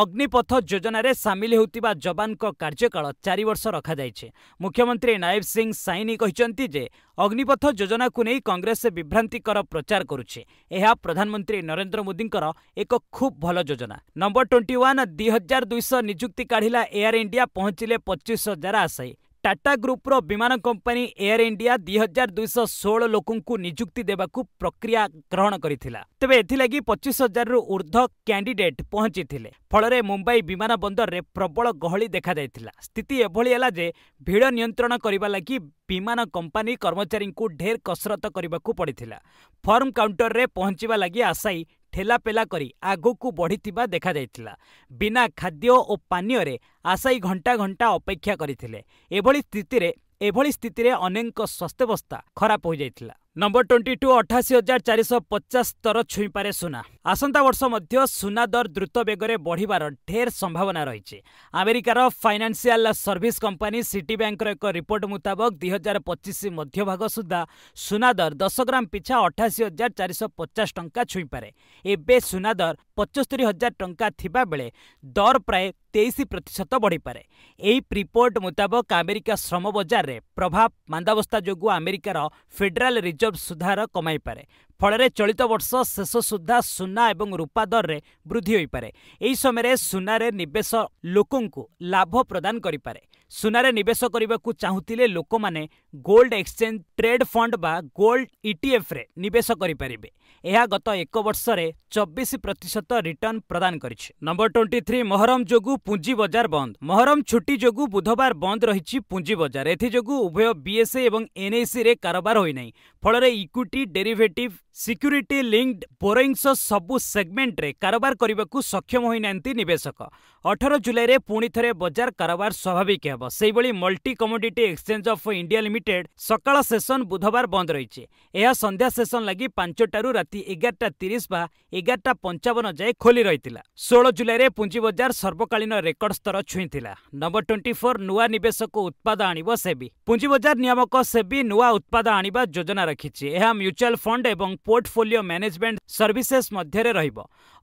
ଅଗ୍ନିପଥ ଯୋଜନାରେ ସାମିଲ ହେଉଥିବା ଯବାନଙ୍କ କାର୍ଯ୍ୟକାଳ ଚାରି ବର୍ଷ ରଖାଯାଇଛି ମୁଖ୍ୟମନ୍ତ୍ରୀ ନାୟବ ସିଂ ସାଇନି କହିଛନ୍ତି ଯେ ଅଗ୍ନିପଥ ଯୋଜନାକୁ ନେଇ କଂଗ୍ରେସ ବିଭ୍ରାନ୍ତିକର ପ୍ରଚାର କରୁଛି ଏହା ପ୍ରଧାନମନ୍ତ୍ରୀ ନରେନ୍ଦ୍ର ମୋଦିଙ୍କର ଏକ ଖୁବ୍ ଭଲ ଯୋଜନା ନମ୍ବର ଟ୍ୱେଣ୍ଟି ୱାନ୍ ଦୁଇ ହଜାର ଦୁଇଶହ ନିଯୁକ୍ତି କାଢ଼ିଲା ଏୟାର ଇଣ୍ଡିଆ ପହଞ୍ଚିଲେ ପଚିଶ ହଜାର ଆଶାୟୀ ଟାଟା ଗ୍ରୁପ୍‌ର ବିମାନ କମ୍ପାନୀ ଏୟାର ଇଣ୍ଡିଆ ଦୁଇ ହଜାର ଦୁଇଶହ ଷୋହଳ ଲୋକଙ୍କୁ ନିଯୁକ୍ତି ଦେବାକୁ ପ୍ରକ୍ରିୟା ଗ୍ରହଣ କରିଥିଲା ତେବେ ଏଥିଲାଗି ପଚିଶ ହଜାରରୁ ଉର୍ଦ୍ଧ୍ୱ କ୍ୟାଣ୍ଡିଡେଟ୍ ପହଞ୍ଚିଥିଲେ ଫଳରେ ମୁମ୍ବାଇ ବିମାନ ବନ୍ଦରରେ ପ୍ରବଳ ଗହଳି ଦେଖାଯାଇଥିଲା ସ୍ଥିତି ଏଭଳି ହେଲା ଯେ ଭିଡ଼ ନିୟନ୍ତ୍ରଣ କରିବା ଲାଗି ବିମାନ କମ୍ପାନୀ କର୍ମଚାରୀଙ୍କୁ ଢେର କସରତ କରିବାକୁ ପଡ଼ିଥିଲା ଫର୍ମ କାଉଣ୍ଟରରେ ପହଞ୍ଚିବା ଲାଗି ଆଶାୟୀ ଠେଲାପେଲା କରି ଆଗକୁ ବଢ଼ିଥିବା ଦେଖାଯାଇଥିଲା ବିନା ଖାଦ୍ୟ ଓ ପାନୀୟରେ ଆଶାୟୀ ଘଣ୍ଟା ଘଣ୍ଟା ଅପେକ୍ଷା କରିଥିଲେ ଏଭଳି ସ୍ଥିତିରେ ଏଭଳି ସ୍ଥିତିରେ ଅନେକଙ୍କ ସ୍ୱାସ୍ଥ୍ୟାବସ୍ଥା ଖରାପ ହୋଇଯାଇଥିଲା ନମ୍ବର ଟ୍ୱେଣ୍ଟି ଟୁ ଅଠାଅଶୀ ହଜାର ଚାରିଶହ ପଚାଶ ସ୍ତର ଛୁଇଁପାରେ ସୁନା ଆସନ୍ତା ବର୍ଷ ମଧ୍ୟ ସୁନା ଦର ଦ୍ରୁତ ବେଗରେ ବଢ଼ିବାର ଢେର ସମ୍ଭାବନା ରହିଛି ଆମେରିକାର ଫାଇନାନ୍ସିଆଲ ସର୍ଭିସ କମ୍ପାନୀ ସିଟି ବ୍ୟାଙ୍କର ଏକ ରିପୋର୍ଟ ମୁତାବକ ଦୁଇ ହଜାର ପଚିଶ ମଧ୍ୟଭାଗ ସୁଦ୍ଧା ସୁନା ଦର ଦଶ ଗ୍ରାମ ପିଛା ଅଠାଅଶୀ ହଜାର ଚାରିଶହ ପଚାଶ ଟଙ୍କା ଛୁଇଁପାରେ ଏବେ ସୁନା ଦର ପଚସ୍ତରୀ ହଜାର ଟଙ୍କା ଥିବାବେଳେ ଦର ପ୍ରାୟ ତେଇଶ ପ୍ରତିଶତ ବଢ଼ିପାରେ ଏହି ରିପୋର୍ଟ ମୁତାବକ ଆମେରିକା ଶ୍ରମ ବଜାରରେ ପ୍ରଭାବ ମାନ୍ଦାବସ୍ଥା ଯୋଗୁଁ ଆମେରିକାର ଫେଡେରାଲ ରିଜର୍ଭ ସୁଧାର କମାଇପାରେ ଫଳରେ ଚଳିତ ବର୍ଷ ଶେଷ ସୁଦ୍ଧା ସୁନା ଏବଂ ରୂପା ଦରରେ ବୃଦ୍ଧି ହୋଇପାରେ ଏହି ସମୟରେ ସୁନାରେ ନିବେଶ ଲୋକଙ୍କୁ ଲାଭ ପ୍ରଦାନ କରିପାରେ ସୁନାରେ ନିବେଶ କରିବାକୁ ଚାହୁଁଥିଲେ ଲୋକମାନେ ଗୋଲ୍ଡ ଏକ୍ସଚେଞ୍ଜ ଟ୍ରେଡ୍ ଫଣ୍ଡ ବା ଗୋଲ୍ଡ ଇଟିଏଫ୍ରେ ନିବେଶ କରିପାରିବେ ଏହା ଗତ ଏକ ବର୍ଷରେ ଚବିଶ ପ୍ରତିଶତ ରିଟର୍ଣ୍ଣ ପ୍ରଦାନ କରିଛି ନମ୍ବର ଟ୍ୱେଣ୍ଟି ଥ୍ରୀ ମହରମ ଯୋଗୁଁ ପୁଞ୍ଜି ବଜାର ବନ୍ଦ ମହରମ ଛୁଟି ଯୋଗୁଁ ବୁଧବାର ବନ୍ଦ ରହିଛି ପୁଞ୍ଜି ବଜାର ଏଥିଯୋଗୁଁ ଉଭୟ ବିଏସ୍ଏ ଏବଂ ଏନ୍ଏସିରେ କାରବାର ହୋଇନାହିଁ ଫଳରେ equity derivative security linked borrowings ସବୁ ସେଗମେଣ୍ଟରେ କାରବାର କରିବାକୁ ସକ୍ଷମ ହୋଇନାହାନ୍ତି ନିବେଶକ ଅଠର ଜୁଲାଇରେ ପୁଣି ଥରେ ବଜାର କାରବାର ସ୍ୱାଭାବିକ ହେବ ସେହିଭଳି multi commodity exchange of India limited ସକାଳ ସେସନ୍ ବୁଧବାର ବନ୍ଦ ରହିଛି ଏହା ସନ୍ଧ୍ୟା ସେସନ୍ ଲାଗି ପାଞ୍ଚଟାରୁ ରାତି ଏଗାରଟା ତିରିଶ ବା ଏଗାରଟା ପଞ୍ଚାବନ ଯାଏଁ ଖୋଲି ରହିଥିଲା ଷୋହଳ ଜୁଲାଇରେ ପୁଞ୍ଜିବଜାର ସର୍ବକାଳୀନ ରେକର୍ଡ ସ୍ତର ଛୁଇଁଥିଲା ନମ୍ବର ଟ୍ୱେଣ୍ଟି ଫୋର୍ ନୂଆ ନିବେଶକୁ ଉତ୍ପାଦ ଆଣିବ ସେବି ପୁଞ୍ଜିବଜାର ନିୟାମକ ସେବି ନୂଆ ଉତ୍ପାଦ ଆଣିବା ଯୋଜନା ରଖିଛି ଏହା ମ୍ୟୁଚୁଆଲ୍ ଫଣ୍ଡ ଏବଂ ପୋର୍ଟଫୋଲିଓ ମ୍ୟାନେଜମେଣ୍ଟ ସର୍ଭିସେସ୍ ମଧ୍ୟରେ ରହିବ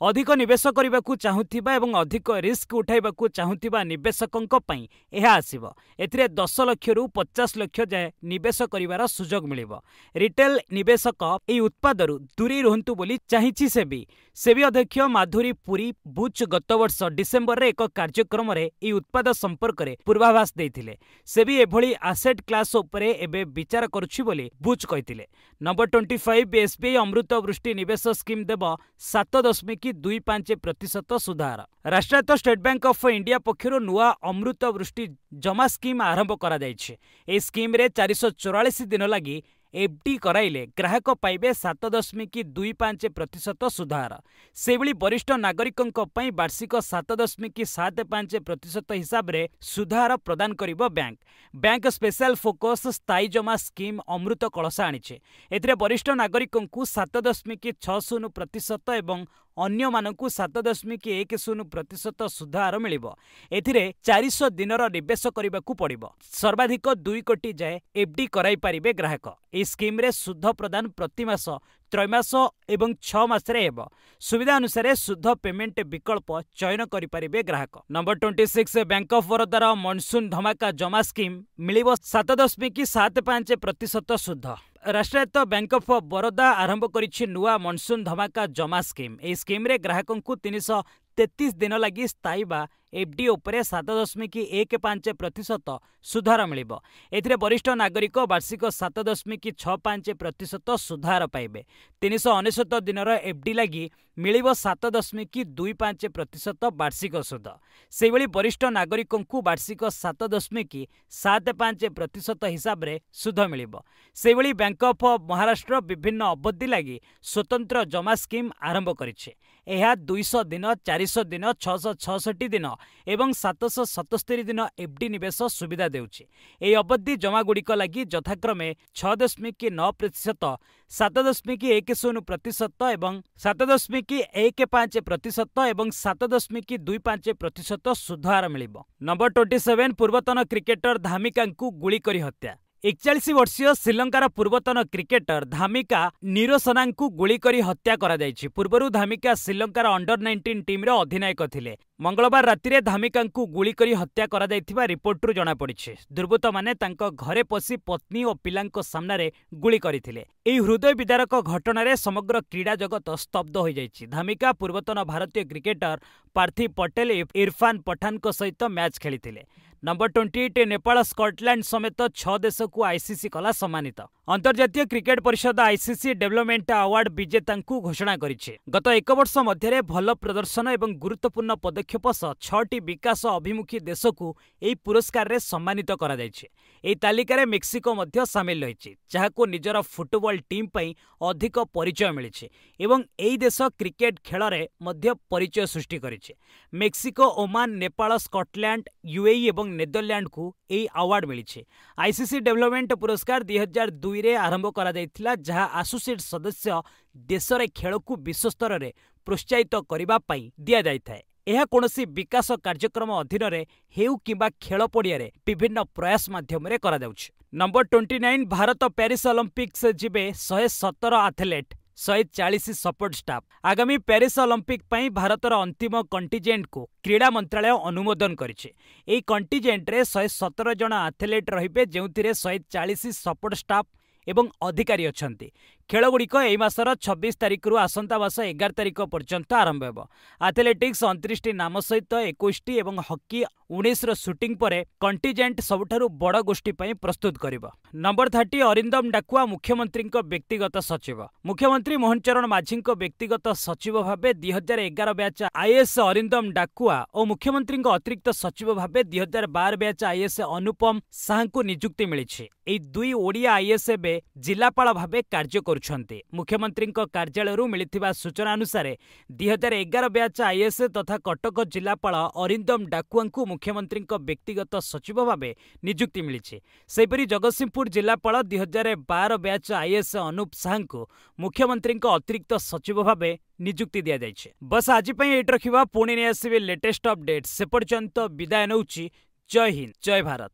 ଅଧିକ ନିବେଶ କରିବାକୁ ଚାହୁଁଥିବା ଏବଂ ଅଧିକ ରିସ୍କ ରିସ୍କ ଉଠାଇବାକୁ ଚାହୁଁଥିବା ନିବେଶକଙ୍କ ପାଇଁ ଏହା ଆସିବ ଏଥିରେ ଦଶ ଲକ୍ଷରୁ ପଚାଶ ଲକ୍ଷ ଯାଏଁ ନିବେଶ କରିବାର ସୁଯୋଗ ମିଳିବ ରିଟେଲ ନିବେଶକ ଏହି ଉତ୍ପାଦରୁ ଦୂରେଇ ରୁହନ୍ତୁ ବୋଲି ଚାହିଁଛି ସେବି ସେବି ଅଧ୍ୟକ୍ଷ ମାଧୁରୀ ପୁରୀ ବୁଚ୍ ଗତବର୍ଷ ଡିସେମ୍ବରରେ ଏକ କାର୍ଯ୍ୟକ୍ରମରେ ଏହି ଉତ୍ପାଦ ସମ୍ପର୍କରେ ପୂର୍ବାଭାସ ଦେଇଥିଲେ ସେବି ଏଭଳି ଆସେଟ୍ କ୍ଲାସ୍ ଉପରେ ଏବେ ବିଚାର କରୁଛି ବୋଲି ବୁଚ୍ କହିଥିଲେ number twenty five SBI Amrit Vrishti ନିବେଶ ସ୍କିମ୍ ଦେବ ସାତ ଦଶମିକ ଦୁଇ ପାଞ୍ଚ ପ୍ରତିଶତ ସୁଧ ହାର ରାଷ୍ଟ୍ରାୟତ୍ତ ଷ୍ଟେଟ୍ ବ୍ୟାଙ୍କ ଅଫ୍ ଇଣ୍ଡିଆ ପକ୍ଷରୁ ନୂଆ ଅମୃତ ବୃଷ୍ଟି ଜମା ସ୍କିମ୍ ଆରମ୍ଭ କରାଯାଇଛି ଏହି ସ୍କିମ୍ରେ ଚାରିଶହ ଚଉରାଳିଶ ଦିନ ଲାଗି ଏଫ୍ ଡି କରାଇଲେ ଗ୍ରାହକ ପାଇବେ ସାତ ଦଶମିକ ଦୁଇ ପାଞ୍ଚ ପ୍ରତିଶତ ସୁଧହାର ସେହିଭଳି ବରିଷ୍ଠ ନାଗରିକଙ୍କ ପାଇଁ ବାର୍ଷିକ ସାତ ଦଶମିକ ସାତ ପାଞ୍ଚ ପ୍ରତିଶତ ହିସାବରେ ସୁଧହାର ପ୍ରଦାନ କରିବ ବ୍ୟାଙ୍କ ବ୍ୟାଙ୍କ ସ୍ପେଶାଲ ଫୋକସ୍ ସ୍ଥାୟୀ ଜମା ସ୍କିମ୍ ଅମୃତ କଳସ ଆଣିଛି ଏଥିରେ ବରିଷ୍ଠ ନାଗରିକଙ୍କୁ ସାତ ଦଶମିକ ଛଅ ଶୂନ ପ୍ରତିଶତ ଏବଂ ଅନ୍ୟମାନଙ୍କୁ ସାତ ଦଶମିକ ଏକ ଶୂନ ପ୍ରତିଶତ ସୁଧହାର ମିଳିବ ଏଥିରେ ଚାରିଶହ ଦିନର ନିବେଶ କରିବାକୁ ପଡ଼ିବ ସର୍ବାଧିକ ଦୁଇ କୋଟି ଯାଏ ଏଫ୍ଡି କରାଇପାରିବେ ଗ୍ରାହକ ଏହି ସ୍କିମ୍ରେ ସୁଧ ପ୍ରଦାନ ପ୍ରତିମାସ ତ୍ରୟମାସ ଏବଂ ଛଅ ମାସରେ ହେବ ସୁବିଧା ଅନୁସାରେ ସୁଧ ପେମେଣ୍ଟ ବିକଳ୍ପ ଚୟନ କରିପାରିବେ ଗ୍ରାହକ number twenty six bank of ବରୋଦାର ମନସୁନ୍ ଧମାକା ଜମା ସ୍କିମ୍ ମିଳିବ ସାତ ଦଶମିକ ସାତ ପାଞ୍ଚ ପ୍ରତିଶତ ସୁଧ ରାଷ୍ଟ୍ରାୟତ୍ତ ବ୍ୟାଙ୍କ ଅଫ୍ ବରୋଦା ଆରମ୍ଭ କରିଛି ନୂଆ ମନସୁନ୍ ଧମାକା ଜମା ସ୍କିମ୍ ଏହି ସ୍କିମ୍ରେ ଗ୍ରାହକଙ୍କୁ ତିନିଶହ ତେତିଶ ଦିନ ଲାଗି ସ୍ଥାୟୀ ବା ଏଫ୍ଡି ଉପରେ ସାତ ଦଶମିକ ଏକ ପାଞ୍ଚ ପ୍ରତିଶତ ସୁଧାର ମିଳିବ ଏଥିରେ ବରିଷ୍ଠ ନାଗରିକ ବାର୍ଷିକ ସାତ ଦଶମିକ ଛଅ ପାଞ୍ଚ ପ୍ରତିଶତ ସୁଧାର ପାଇବେ ତିନିଶହ ଅନେଶ୍ୱତ ଦିନର ଏଫ୍ଡି ଲାଗି ମିଳିବ ସାତ ଦଶମିକ ଦୁଇ ପାଞ୍ଚ ପ୍ରତିଶତ ବାର୍ଷିକ ସୁଧ ସେହିଭଳି ବରିଷ୍ଠ ନାଗରିକଙ୍କୁ ବାର୍ଷିକ ସାତ ଦଶମିକ ସାତ ପାଞ୍ଚ ପ୍ରତିଶତ ହିସାବରେ ସୁଧ ମିଳିବ ସେହିଭଳି ବ୍ୟାଙ୍କ ଅଫ୍ ମହାରାଷ୍ଟ୍ର ବିଭିନ୍ନ ଅବଧି ଲାଗି ସ୍ୱତନ୍ତ୍ର ଜମା ସ୍କିମ୍ ଆରମ୍ଭ କରିଛି ଏହା ଦୁଇଶହ ଦିନ ଚାରିଶହ ଦିନ ଛଅଶହ ଛଅଷଠି ଦିନ ଏବଂ ସାତଶହ ସତସ୍ତରୀ ଦିନ ଏଫ୍ଡି ନିବେଶ ସୁବିଧା ଦେଉଛି ଏହି ଅବଧି ଜମାଗୁଡ଼ିକ ଲାଗି ଯଥାକ୍ରମେ ଛଅ ଦଶମିକ ନଅ ପ୍ରତିଶତ ସାତ ଦଶମିକ ଏକ ଶୂନ ପ୍ରତିଶତ ଏବଂ ସାତ ଦଶମିକ ଏକ ପାଞ୍ଚ ପ୍ରତିଶତ ଏବଂ ସାତ ଦଶମିକ ଦୁଇ ପାଞ୍ଚ ପ୍ରତିଶତ ସୁଧହାର ମିଳିବ ନମ୍ବର ଟ୍ୱେଣ୍ଟି ସେଭେନ୍ ପୂର୍ବତନ କ୍ରିକେଟର ଧାମିକାଙ୍କୁ ଗୁଳି କରି ହତ୍ୟା ଏକଚାଳିଶ ବର୍ଷୀୟ ଶ୍ରୀଲଙ୍କାର ପୂର୍ବତନ କ୍ରିକେଟର ଧାମିକା ନିରୋସନାଙ୍କୁ ଗୁଳି କରି ହତ୍ୟା କରାଯାଇଛି ପୂର୍ବରୁ ଧାମିକା ଶ୍ରୀଲଙ୍କାର ଅଣ୍ଡର ନାଇଣ୍ଟିନ୍ ଟିମ୍ର ଅଧିନାୟକ ଥିଲେ ମଙ୍ଗଳବାର ରାତିରେ ଧାମିକାଙ୍କୁ ଗୁଳି କରି ହତ୍ୟା କରାଯାଇଥିବା ରିପୋର୍ଟରୁ ଜଣାପଡ଼ିଛି ଦୁର୍ବୃତ୍ତମାନେ ତାଙ୍କ ଘରେ ପଶି ପତ୍ନୀ ଓ ପିଲାଙ୍କ ସାମ୍ନାରେ ଗୁଳି କରିଥିଲେ ଏହି ହୃଦୟ ବିଦାରକ ଘଟଣାରେ ସମଗ୍ର କ୍ରୀଡ଼ା ଜଗତ ସ୍ତବ୍ଧ ହୋଇଯାଇଛି ଧାମିକା ପୂର୍ବତନ ଭାରତୀୟ କ୍ରିକେଟର ପାର୍ଥିବ ପଟେଲ ଇରଫାନ ପଠାନଙ୍କ ସହିତ ମ୍ୟାଚ୍ ଖେଳିଥିଲେ number twenty eight Nepal Scotland ସମେତ ଛଅ ଦେଶକୁ ଆଇସିସି କଲା ସମ୍ମାନିତ ଅନ୍ତର୍ଜାତୀୟ କ୍ରିକେଟ୍ ପରିଷଦ ଆଇସିସି ଡେଭଲପମେଣ୍ଟ ଆୱାର୍ଡ ବିଜେତାଙ୍କୁ ଘୋଷଣା କରିଛି ଗତ ଏକ ବର୍ଷ ମଧ୍ୟରେ ଭଲ ପ୍ରଦର୍ଶନ ଏବଂ ଗୁରୁତ୍ୱପୂର୍ଣ୍ଣ ପଦକ୍ଷେପ ସହ ଛଅଟି ବିକାଶ ଅଭିମୁଖୀ ଦେଶକୁ ଏହି ପୁରସ୍କାରରେ ସମ୍ମାନିତ କରାଯାଇଛି ଏହି ତାଲିକାରେ ମେକ୍ସିକୋ ମଧ୍ୟ ସାମିଲ ରହିଛି ଯାହାକୁ ନିଜର ଫୁଟବଲ ଟିମ୍ ପାଇଁ ଅଧିକ ପରିଚୟ ମିଳିଛି ଏବଂ ଏହି ଦେଶ କ୍ରିକେଟ୍ ଖେଳରେ ମଧ୍ୟ ପରିଚୟ ସୃଷ୍ଟି କରିଛି Mexico Oman Nepal Scotland UAE ଏବଂ ନେଦରଲ୍ୟାଣ୍ଡକୁ ଏହି ଆୱାର୍ଡ ମିଳିଛି ଆଇସିସି ଡେଭଲପମେଣ୍ଟ ପୁରସ୍କାର ଦୁଇହଜାର ଦୁଇ ଦୁଇରେ ଆରମ୍ଭ କରାଯାଇଥିଲା ଯାହା ଆସୋସିଏଟ୍ ସଦସ୍ୟ ଦେଶରେ ଖେଳକୁ ବିଶ୍ୱସ୍ତରରେ ପ୍ରୋତ୍ସାହିତ କରିବା ପାଇଁ ଦିଆଯାଇଥାଏ ଏହା କୌଣସି ବିକାଶ କାର୍ଯ୍ୟକ୍ରମ ଅଧୀନରେ ହେଉ କିମ୍ବା ଖେଳ ପଡ଼ିଆରେ ବିଭିନ୍ନ ପ୍ରୟାସ ମାଧ୍ୟମରେ କରାଯାଉଛି number twenty nine Bharat Paris Olympics ଯିବେ ଶହେ ସତର ଆଥଲେଟ୍ ଶହେ ଚାଳିଶ ସପୋର୍ଟ ଷ୍ଟାଫ୍ ଆଗାମୀ ପ୍ୟାରିସ୍ ଅଲମ୍ପିକ୍ ପାଇଁ ଭାରତର ଅନ୍ତିମ କଣ୍ଟିଜେଣ୍ଟକୁ କ୍ରୀଡ଼ା ମନ୍ତ୍ରାଳୟ ଅନୁମୋଦନ କରିଛି ଏହି କଣ୍ଟିଜେଣ୍ଟରେ ଶହେ ସତର ଜଣ ଆଥଲେଟ୍ ରହିବେ ଯେଉଁଥିରେ ଶହେ ଚାଳିଶ ସପୋର୍ଟ ଷ୍ଟାଫ୍ এবং ଅଧିକାରୀ ଅଛନ୍ତି ଖେଳଗୁଡ଼ିକ ଏହି ମାସର ଛବିଶ ତାରିଖରୁ ଆସନ୍ତା ମାସ ଏଗାର ତାରିଖ ପର୍ଯ୍ୟନ୍ତ ଆରମ୍ଭ ହେବ ଆଥଲେଟିକ୍ସ ଅଣତିରିଶଟି ନାମ ସହିତ ଏକୋଇଶଟି ଏବଂ ହକି ଉଣେଇଶର ସୁଟିଂ ପରେ କଣ୍ଟିଜେଣ୍ଟ ସବୁଠାରୁ ବଡ଼ ଗୋଷ୍ଠୀ ପାଇଁ ପ୍ରସ୍ତୁତ କରିବ ନମ୍ବର ଥାର୍ଟି ଅରିନ୍ଦମ ଡାକୁଆ ମୁଖ୍ୟମନ୍ତ୍ରୀଙ୍କ ବ୍ୟକ୍ତିଗତ ସଚିବ ମୁଖ୍ୟମନ୍ତ୍ରୀ ମୋହନ ଚରଣ ମାଝୀଙ୍କ ବ୍ୟକ୍ତିଗତ ସଚିବ ଭାବେ ଦୁଇ ହଜାର ଏଗାର ବ୍ୟାଚ୍ ଆଇଏଏସ୍ ଅରିନ୍ଦମ ଡାକୁଆ ଓ ମୁଖ୍ୟମନ୍ତ୍ରୀଙ୍କ ଅତିରିକ୍ତ ସଚିବ ଭାବେ ଦୁଇ ହଜାର ବାର ବ୍ୟାଚ୍ ଆଇଏଏସ୍ ଅନୁପମ ଶାହାଙ୍କୁ ନିଯୁକ୍ତି ମିଳିଛି ଏହି ଦୁଇ ଓଡ଼ିଆ ଆଇଏଏସ୍ ଏବେ ଜିଲ୍ଲାପାଳ ଭାବେ କାର୍ଯ୍ୟ କରୁଛନ୍ତି ମୁଖ୍ୟମନ୍ତ୍ରୀଙ୍କ କାର୍ଯ୍ୟାଳୟରୁ ମିଳିଥିବା ସୂଚନା ଅନୁସାରେ ଦୁଇ ହଜାର ଏଗାର ବ୍ୟାଚ୍ ଆଇଏଏସ୍ ତଥା କଟକ ଜିଲ୍ଲାପାଳ ଅରିନ୍ଦମ ଡାକୁଆଙ୍କୁ ମୁଖ୍ୟମନ୍ତ୍ରୀଙ୍କ ବ୍ୟକ୍ତିଗତ ସଚିବ ଭାବେ ନିଯୁକ୍ତି ମିଳିଛି ସେହିପରି ଜଗତସିଂହପୁର ଜିଲ୍ଲାପାଳ ଦୁଇ ହଜାର ବାର ବ୍ୟାଚ୍ ଆଇଏଏସ୍ ଅନୁପ ଶାହାଙ୍କୁ ମୁଖ୍ୟମନ୍ତ୍ରୀଙ୍କ ଅତିରିକ୍ତ ସଚିବ ଭାବେ ନିଯୁକ୍ତି ଦିଆଯାଇଛି ବସ୍ ଆଜି ପାଇଁ ଏଇଠି ରଖିବା ପୁଣି ନେଇ ଆସିବେ ଲେଟେଷ୍ଟ ଅପଡେଟ୍ ସେ ପର୍ଯ୍ୟନ୍ତ ବିଦାୟ ନେଉଛି ଜୟ ହିନ୍ଦ ଜୟ ଭାରତ